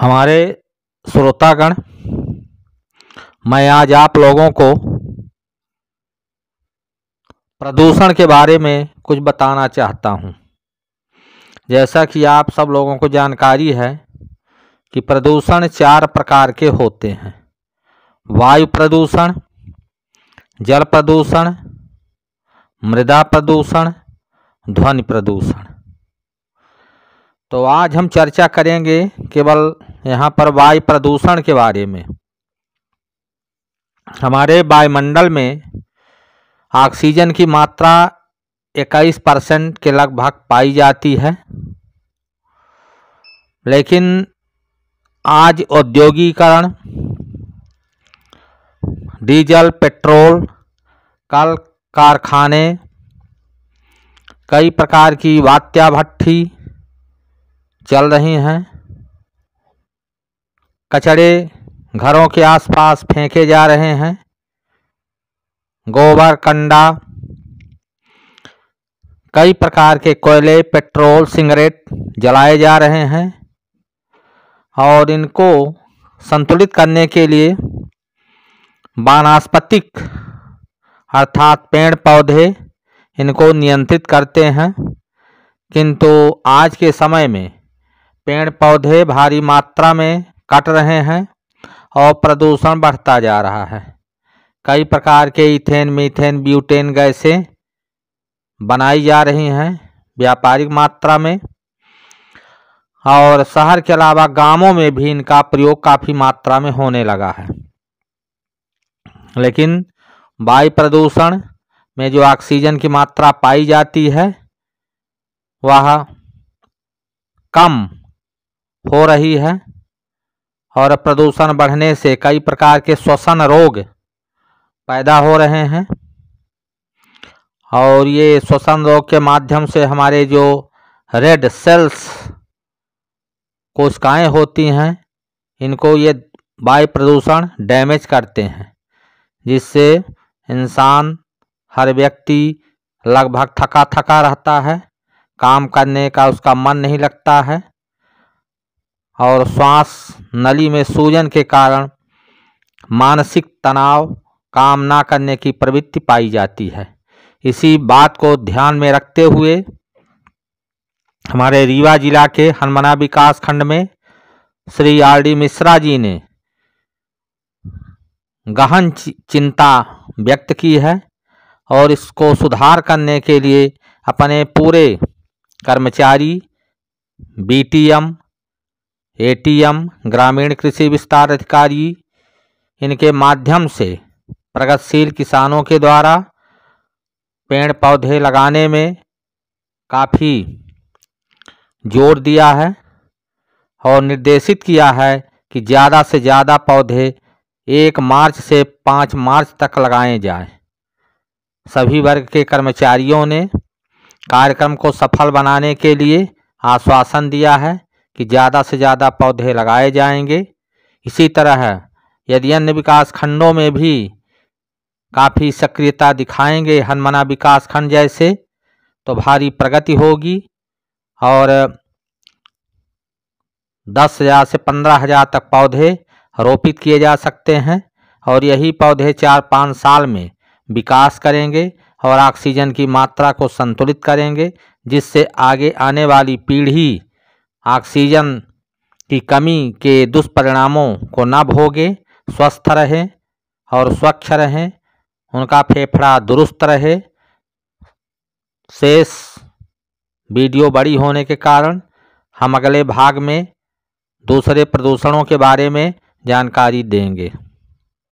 हमारे श्रोतागण मैं आज आप लोगों को प्रदूषण के बारे में कुछ बताना चाहता हूँ जैसा कि आप सब लोगों को जानकारी है कि प्रदूषण चार प्रकार के होते हैं वायु प्रदूषण जल प्रदूषण मृदा प्रदूषण ध्वनि प्रदूषण तो आज हम चर्चा करेंगे केवल यहाँ पर वायु प्रदूषण के बारे में हमारे वायुमंडल में ऑक्सीजन की मात्रा 21 परसेंट के लगभग पाई जाती है लेकिन आज औद्योगिकरण डीजल पेट्रोल कल कारखाने कई प्रकार की वात्या भट्टी चल रही हैं कचड़े घरों के आसपास फेंके जा रहे हैं गोबर कंडा कई प्रकार के कोयले पेट्रोल सिगरेट जलाए जा रहे हैं और इनको संतुलित करने के लिए वानस्पतिक अर्थात पेड़ पौधे इनको नियंत्रित करते हैं किंतु आज के समय में पेड़ पौधे भारी मात्रा में कट रहे हैं और प्रदूषण बढ़ता जा रहा है कई प्रकार के इथेन मीथेन ब्यूटेन गैसें बनाई जा रही हैं व्यापारिक मात्रा में और शहर के अलावा गांवों में भी इनका प्रयोग काफ़ी मात्रा में होने लगा है लेकिन वायु प्रदूषण में जो ऑक्सीजन की मात्रा पाई जाती है वह कम हो रही है और प्रदूषण बढ़ने से कई प्रकार के श्वसन रोग पैदा हो रहे हैं और ये श्वसन रोग के माध्यम से हमारे जो रेड सेल्स कोशिकाएं होती हैं इनको ये वायु प्रदूषण डैमेज करते हैं जिससे इंसान हर व्यक्ति लगभग थका थका रहता है काम करने का उसका मन नहीं लगता है और श्वास नली में सूजन के कारण मानसिक तनाव काम ना करने की प्रवृत्ति पाई जाती है इसी बात को ध्यान में रखते हुए हमारे रीवा जिला के हनमना विकास खंड में श्री आर डी मिश्रा जी ने गहन चिंता व्यक्त की है और इसको सुधार करने के लिए अपने पूरे कर्मचारी बीटीएम एटीएम ग्रामीण कृषि विस्तार अधिकारी इनके माध्यम से प्रगतिशील किसानों के द्वारा पेड़ पौधे लगाने में काफ़ी जोर दिया है और निर्देशित किया है कि ज़्यादा से ज़्यादा पौधे एक मार्च से पाँच मार्च तक लगाए जाएं। सभी वर्ग के कर्मचारियों ने कार्यक्रम को सफल बनाने के लिए आश्वासन दिया है कि ज़्यादा से ज़्यादा पौधे लगाए जाएंगे इसी तरह यदि अन्य विकास खंडों में भी काफ़ी सक्रियता दिखाएंगे हनमना विकास खंड जैसे तो भारी प्रगति होगी और दस हज़ार से पंद्रह हज़ार तक पौधे रोपित किए जा सकते हैं और यही पौधे चार पाँच साल में विकास करेंगे और ऑक्सीजन की मात्रा को संतुलित करेंगे जिससे आगे आने वाली पीढ़ी ऑक्सीजन की कमी के दुष्परिणामों को न भोगे स्वस्थ रहें और स्वच्छ रहें उनका फेफड़ा दुरुस्त रहे शेष वीडियो बड़ी होने के कारण हम अगले भाग में दूसरे प्रदूषणों के बारे में जानकारी देंगे